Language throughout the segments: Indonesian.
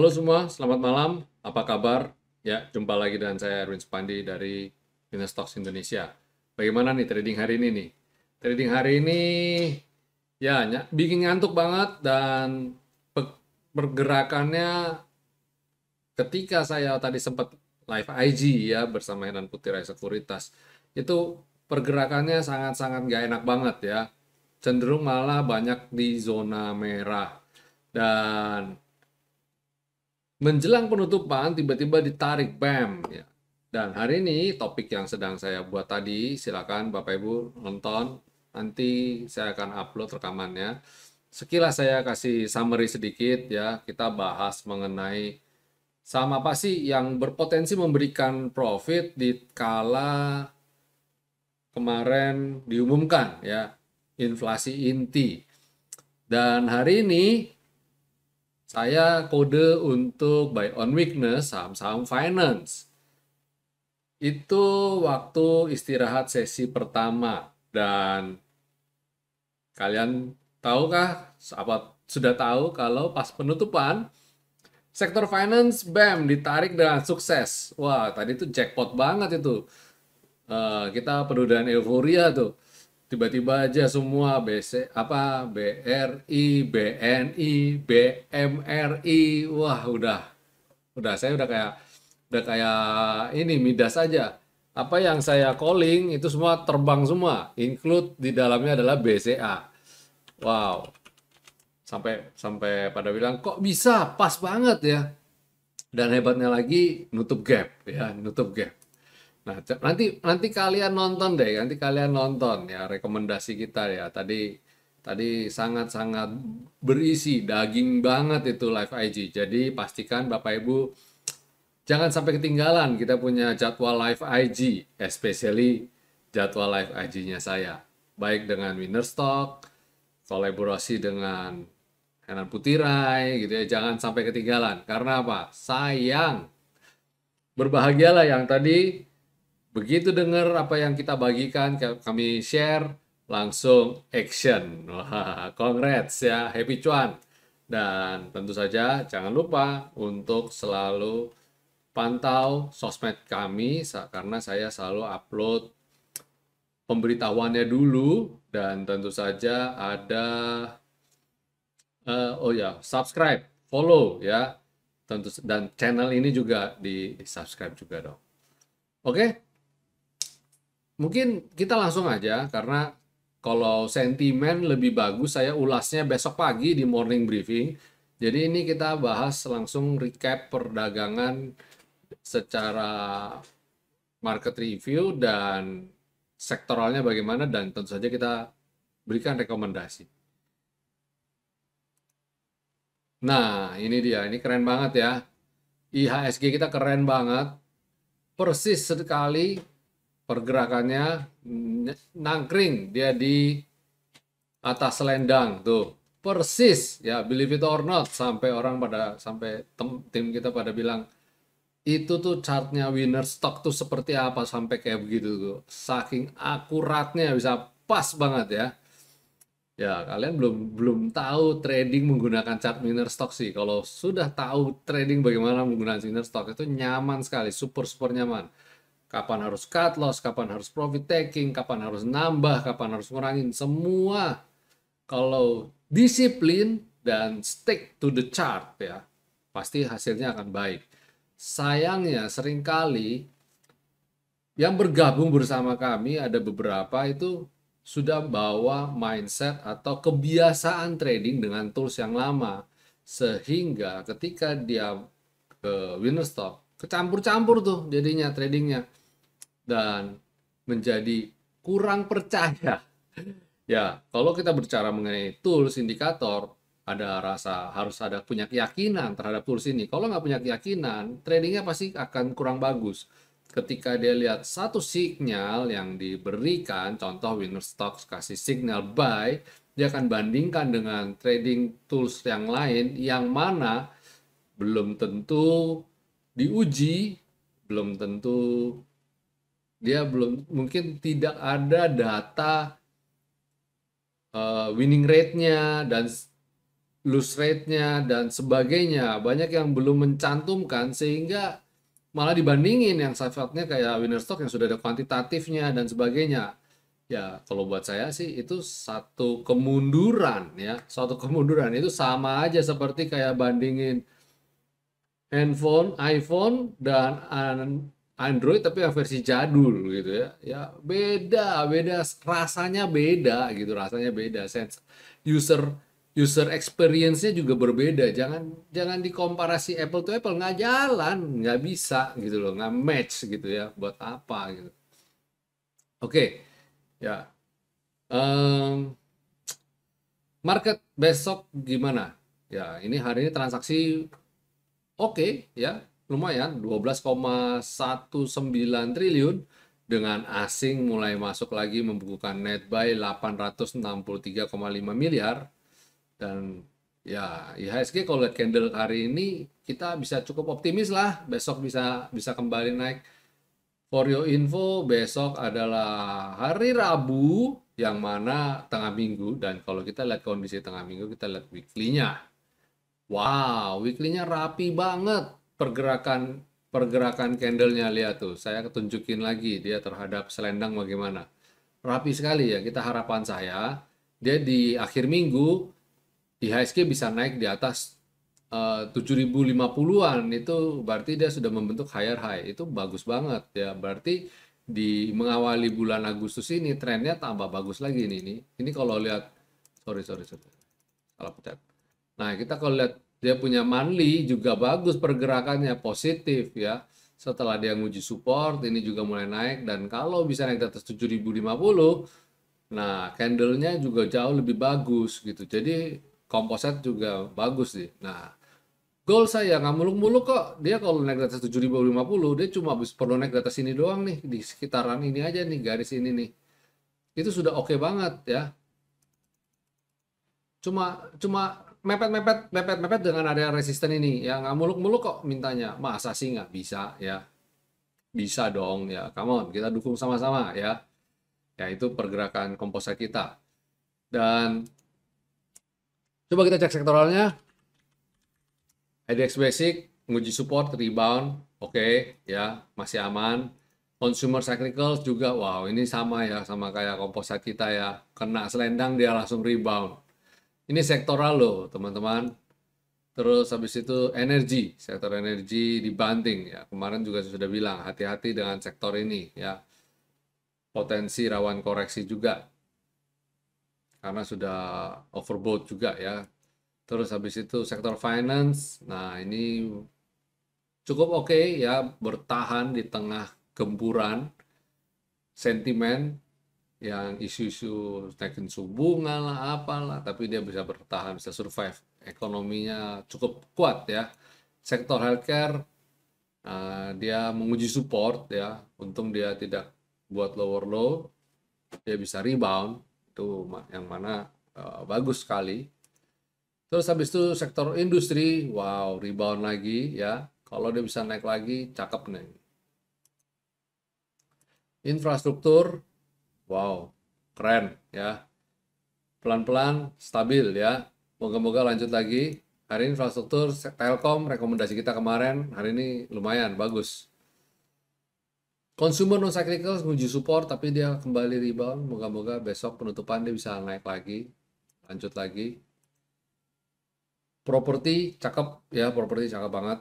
Halo semua, selamat malam. Apa kabar? Ya, jumpa lagi dengan saya Erwin Spandi dari Finance Talks Indonesia. Bagaimana nih trading hari ini nih? Trading hari ini ya bikin ngantuk banget dan pergerakannya ketika saya tadi sempat live IG ya bersama Henan Putih Rai Sekuritas itu pergerakannya sangat-sangat gak enak banget ya cenderung malah banyak di zona merah dan menjelang penutupan tiba-tiba ditarik bam ya. Dan hari ini topik yang sedang saya buat tadi silakan Bapak Ibu nonton nanti saya akan upload rekamannya. Sekilas saya kasih summary sedikit ya kita bahas mengenai sama apa sih yang berpotensi memberikan profit di kala kemarin diumumkan ya inflasi inti. Dan hari ini saya kode untuk buy on weakness saham-saham finance. Itu waktu istirahat sesi pertama dan kalian tahukah apa sudah tahu kalau pas penutupan sektor finance bam ditarik dengan sukses. Wah, tadi itu jackpot banget itu. Uh, kita penuh dengan euforia tuh tiba-tiba aja semua BC apa BRI, BNI, BMRI, wah udah udah saya udah kayak udah kayak ini midas aja. Apa yang saya calling itu semua terbang semua, include di dalamnya adalah BCA. Wow. Sampai sampai pada bilang kok bisa pas banget ya. Dan hebatnya lagi nutup gap ya, nutup gap. Nah, nanti nanti kalian nonton deh, nanti kalian nonton ya rekomendasi kita ya. Tadi tadi sangat-sangat berisi, daging banget itu live IG. Jadi pastikan Bapak Ibu jangan sampai ketinggalan kita punya jadwal live IG, especially jadwal live IG-nya saya. Baik dengan Winner Stock, kolaborasi dengan Henan Putirai gitu ya. Jangan sampai ketinggalan. Karena apa? Sayang. Berbahagialah yang tadi Begitu dengar apa yang kita bagikan, kami share, langsung action. Wah, congrats ya, happy cuan. Dan tentu saja jangan lupa untuk selalu pantau sosmed kami karena saya selalu upload pemberitahuannya dulu dan tentu saja ada uh, oh ya subscribe follow ya tentu dan channel ini juga di subscribe juga dong oke okay? Mungkin kita langsung aja karena kalau sentimen lebih bagus saya ulasnya besok pagi di morning briefing. Jadi ini kita bahas langsung recap perdagangan secara market review dan sektoralnya bagaimana dan tentu saja kita berikan rekomendasi. Nah, ini dia. Ini keren banget ya. IHSG kita keren banget. Persis sekali pergerakannya nangkring dia di atas selendang tuh persis ya believe it or not sampai orang pada sampai tem, tim kita pada bilang itu tuh chartnya winner stock tuh seperti apa sampai kayak begitu tuh saking akuratnya bisa pas banget ya ya kalian belum belum tahu trading menggunakan chart winner stock sih kalau sudah tahu trading bagaimana menggunakan winner stock itu nyaman sekali super super nyaman kapan harus cut loss, kapan harus profit taking, kapan harus nambah, kapan harus ngurangin. Semua kalau disiplin dan stick to the chart ya, pasti hasilnya akan baik. Sayangnya seringkali yang bergabung bersama kami ada beberapa itu sudah bawa mindset atau kebiasaan trading dengan tools yang lama sehingga ketika dia ke eh, winner stop kecampur-campur tuh jadinya tradingnya dan menjadi kurang percaya. ya, kalau kita berbicara mengenai tools indikator, ada rasa harus ada punya keyakinan terhadap tools ini. Kalau nggak punya keyakinan, tradingnya pasti akan kurang bagus. Ketika dia lihat satu signal yang diberikan, contoh winner stocks kasih signal buy, dia akan bandingkan dengan trading tools yang lain yang mana belum tentu diuji, belum tentu dia belum mungkin tidak ada data uh, winning rate-nya dan lose rate-nya dan sebagainya. Banyak yang belum mencantumkan sehingga malah dibandingin yang sifatnya kayak winner stock yang sudah ada kuantitatifnya dan sebagainya. Ya, kalau buat saya sih itu satu kemunduran ya. satu kemunduran itu sama aja seperti kayak bandingin handphone, iPhone dan Android tapi yang versi jadul gitu ya ya beda beda rasanya beda gitu rasanya beda sense user user experience-nya juga berbeda jangan jangan dikomparasi Apple to Apple nggak jalan nggak bisa gitu loh nggak match gitu ya buat apa gitu oke okay. ya um, market besok gimana ya ini hari ini transaksi oke okay, ya lumayan 12,19 triliun dengan asing mulai masuk lagi membukukan net buy 863,5 miliar dan ya IHSG kalau lihat candle hari ini kita bisa cukup optimis lah besok bisa bisa kembali naik for your info besok adalah hari Rabu yang mana tengah minggu dan kalau kita lihat kondisi tengah minggu kita lihat weekly-nya wow weekly-nya rapi banget pergerakan pergerakan candlenya lihat tuh saya tunjukin lagi dia terhadap selendang bagaimana rapi sekali ya kita harapan saya dia di akhir minggu IHSG bisa naik di atas eh, uh, 7050-an itu berarti dia sudah membentuk higher high itu bagus banget ya berarti di mengawali bulan Agustus ini trennya tambah bagus lagi ini ini ini kalau lihat sorry sorry sorry salah pencet nah kita kalau lihat dia punya Manly juga bagus pergerakannya positif ya. Setelah dia nguji support ini juga mulai naik dan kalau bisa naik atas 7050 nah candlenya juga jauh lebih bagus gitu. Jadi komposit juga bagus sih. Nah, goal saya nggak muluk-muluk kok dia kalau naik di atas 7050 dia cuma perlu naik di atas sini doang nih di sekitaran ini aja nih garis ini nih itu sudah oke okay banget ya cuma cuma mepet-mepet mepet-mepet dengan ada resisten ini ya nggak muluk-muluk kok mintanya masa sih nggak bisa ya bisa dong ya come on kita dukung sama-sama ya ya itu pergerakan komposer kita dan coba kita cek sektoralnya IDX basic nguji support rebound oke okay, ya masih aman consumer cyclical juga wow ini sama ya sama kayak komposer kita ya kena selendang dia langsung rebound ini sektoral loh teman-teman terus habis itu energi sektor energi dibanting ya kemarin juga sudah bilang hati-hati dengan sektor ini ya potensi rawan koreksi juga karena sudah overbought juga ya terus habis itu sektor finance nah ini cukup oke okay ya bertahan di tengah gempuran sentimen yang isu-isu naikin suku bunga lah apalah tapi dia bisa bertahan bisa survive ekonominya cukup kuat ya sektor healthcare uh, dia menguji support ya untung dia tidak buat lower low dia bisa rebound itu yang mana uh, bagus sekali terus habis itu sektor industri wow rebound lagi ya kalau dia bisa naik lagi cakep nih infrastruktur Wow, keren ya. Pelan-pelan stabil ya. Moga-moga lanjut lagi. Hari ini infrastruktur Telkom rekomendasi kita kemarin hari ini lumayan bagus. Consumer non cyclical menuju support tapi dia kembali rebound. Moga-moga besok penutupan dia bisa naik lagi, lanjut lagi. Properti cakep ya, properti cakep banget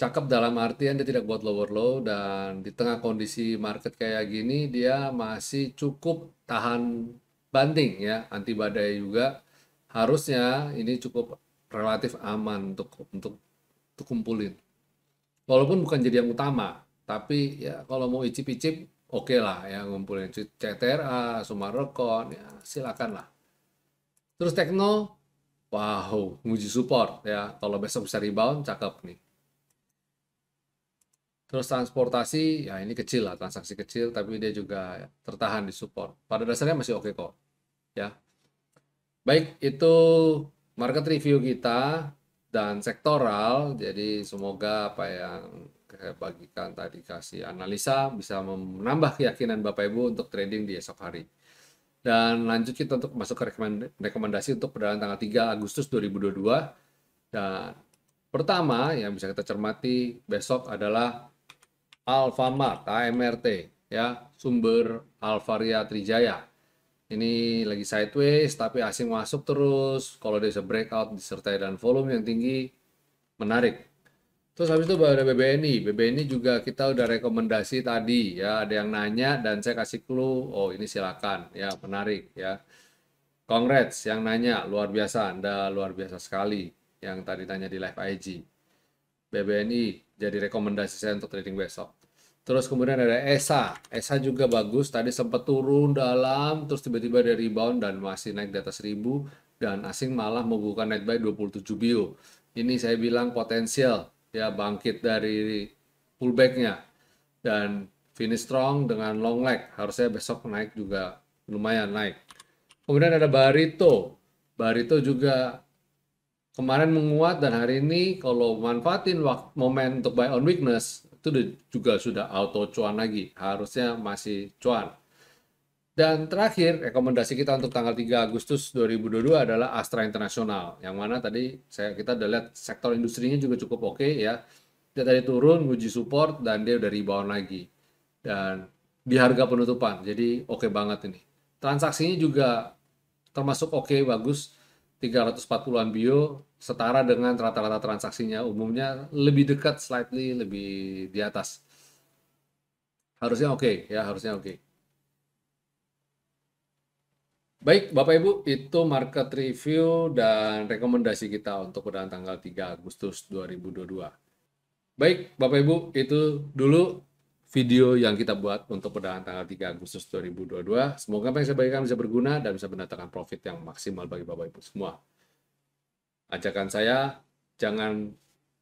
cakep dalam artian dia tidak buat lower low dan di tengah kondisi market kayak gini dia masih cukup tahan banding ya anti badai juga harusnya ini cukup relatif aman untuk untuk untuk kumpulin walaupun bukan jadi yang utama tapi ya kalau mau icip-icip oke okay lah ya ngumpulin CTRA, Sumarokon ya silakan lah terus Tekno wow nguji support ya kalau besok bisa rebound cakep nih Terus transportasi, ya ini kecil lah, transaksi kecil, tapi dia juga tertahan di support. Pada dasarnya masih oke okay kok. Ya. Baik, itu market review kita dan sektoral. Jadi semoga apa yang saya bagikan tadi kasih analisa bisa menambah keyakinan Bapak Ibu untuk trading di esok hari. Dan lanjut kita untuk masuk ke rekomendasi untuk perdagangan tanggal 3 Agustus 2022. Dan pertama yang bisa kita cermati besok adalah Alfamart AMRT ya sumber Alvaria Trijaya ini lagi sideways tapi asing masuk terus kalau dia bisa breakout disertai dan volume yang tinggi menarik terus habis itu ada BBNI BBNI juga kita udah rekomendasi tadi ya ada yang nanya dan saya kasih clue oh ini silakan ya menarik ya Congrats yang nanya luar biasa Anda luar biasa sekali yang tadi tanya di live IG BBNI jadi rekomendasi saya untuk trading besok. Terus kemudian ada ESA. ESA juga bagus. Tadi sempat turun dalam, terus tiba-tiba ada rebound dan masih naik di atas 1000 dan asing malah membuka net buy 27 bio. Ini saya bilang potensial ya bangkit dari pullbacknya dan finish strong dengan long leg. Harusnya besok naik juga lumayan naik. Kemudian ada Barito. Barito juga kemarin menguat dan hari ini kalau manfaatin waktu momen untuk buy on weakness itu juga sudah auto cuan lagi harusnya masih cuan dan terakhir rekomendasi kita untuk tanggal 3 Agustus 2022 adalah Astra Internasional yang mana tadi saya kita udah lihat sektor industrinya juga cukup oke okay, ya dia tadi turun uji support dan dia udah rebound lagi dan di harga penutupan jadi oke okay banget ini transaksinya juga termasuk oke okay, bagus 340-an bio setara dengan rata-rata transaksinya umumnya lebih dekat slightly lebih di atas. Harusnya oke okay, ya, harusnya oke. Okay. Baik, Bapak Ibu, itu market review dan rekomendasi kita untuk pada tanggal 3 Agustus 2022. Baik, Bapak Ibu, itu dulu video yang kita buat untuk perdagangan tanggal 3 Agustus 2022. Semoga apa yang saya bagikan bisa berguna dan bisa mendatangkan profit yang maksimal bagi Bapak Ibu semua. Ajakan saya, jangan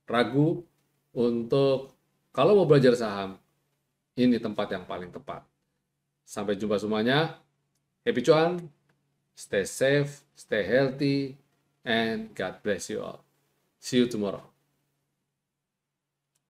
ragu untuk kalau mau belajar saham, ini tempat yang paling tepat. Sampai jumpa semuanya. Happy cuan, stay safe, stay healthy, and God bless you all. See you tomorrow.